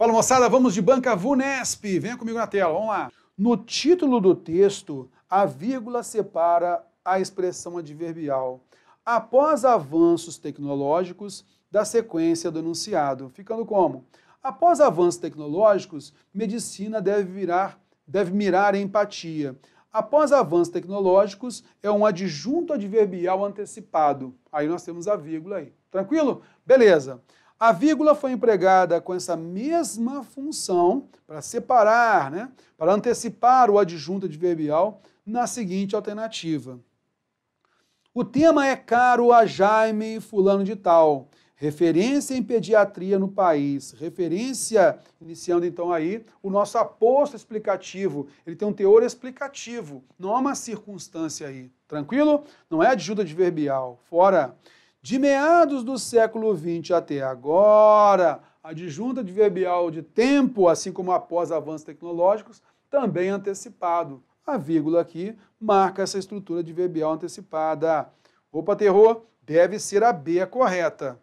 Fala moçada, vamos de banca VUNESP. Venha comigo na tela, vamos lá. No título do texto, a vírgula separa a expressão adverbial após avanços tecnológicos da sequência do enunciado, ficando como: após avanços tecnológicos, medicina deve virar, deve mirar empatia. Após avanços tecnológicos, é um adjunto adverbial antecipado. Aí nós temos a vírgula aí. Tranquilo? Beleza. A vírgula foi empregada com essa mesma função para separar, né, para antecipar o adjunto adverbial na seguinte alternativa. O tema é caro a Jaime Fulano de Tal, referência em pediatria no país, referência, iniciando então aí, o nosso aposto explicativo. Ele tem um teor explicativo, não há uma circunstância aí. Tranquilo? Não é adjunto adverbial. Fora. De meados do século XX até agora, a adjunta adverbial de tempo, assim como após avanços tecnológicos, também antecipado. A vírgula aqui marca essa estrutura adverbial antecipada. Opa, terror, deve ser a B a correta.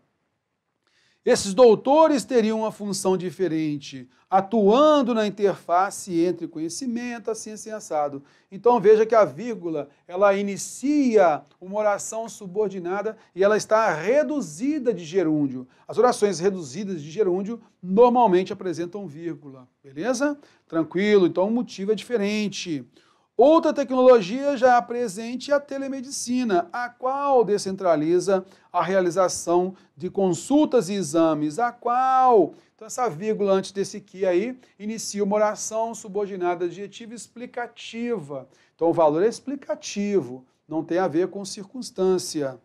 Esses doutores teriam uma função diferente, atuando na interface entre conhecimento, e ciência e assado. Então veja que a vírgula, ela inicia uma oração subordinada e ela está reduzida de gerúndio. As orações reduzidas de gerúndio normalmente apresentam vírgula, beleza? Tranquilo, então o motivo é diferente. Outra tecnologia já é presente é a telemedicina, a qual descentraliza a realização de consultas e exames, a qual, então essa vírgula antes desse que aí, inicia uma oração subordinada adjetiva explicativa. Então o valor é explicativo, não tem a ver com circunstância.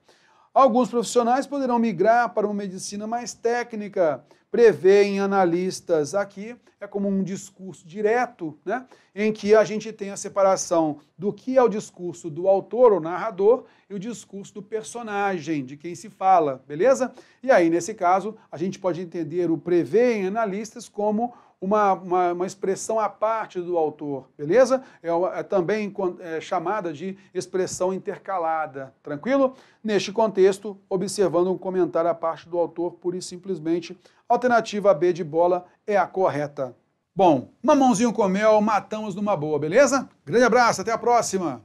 Alguns profissionais poderão migrar para uma medicina mais técnica, prevêem analistas aqui, é como um discurso direto, né, em que a gente tem a separação do que é o discurso do autor ou narrador e o discurso do personagem, de quem se fala, beleza? E aí, nesse caso, a gente pode entender o prevêem analistas como uma, uma, uma, expressão à parte do autor, beleza? É, é também é, chamada de expressão intercalada, tranquilo? Neste contexto, observando um comentário à parte do autor, pura e simplesmente, alternativa B de bola é a correta. Bom, mamãozinho com mel, matamos numa boa, beleza? Grande abraço, até a próxima!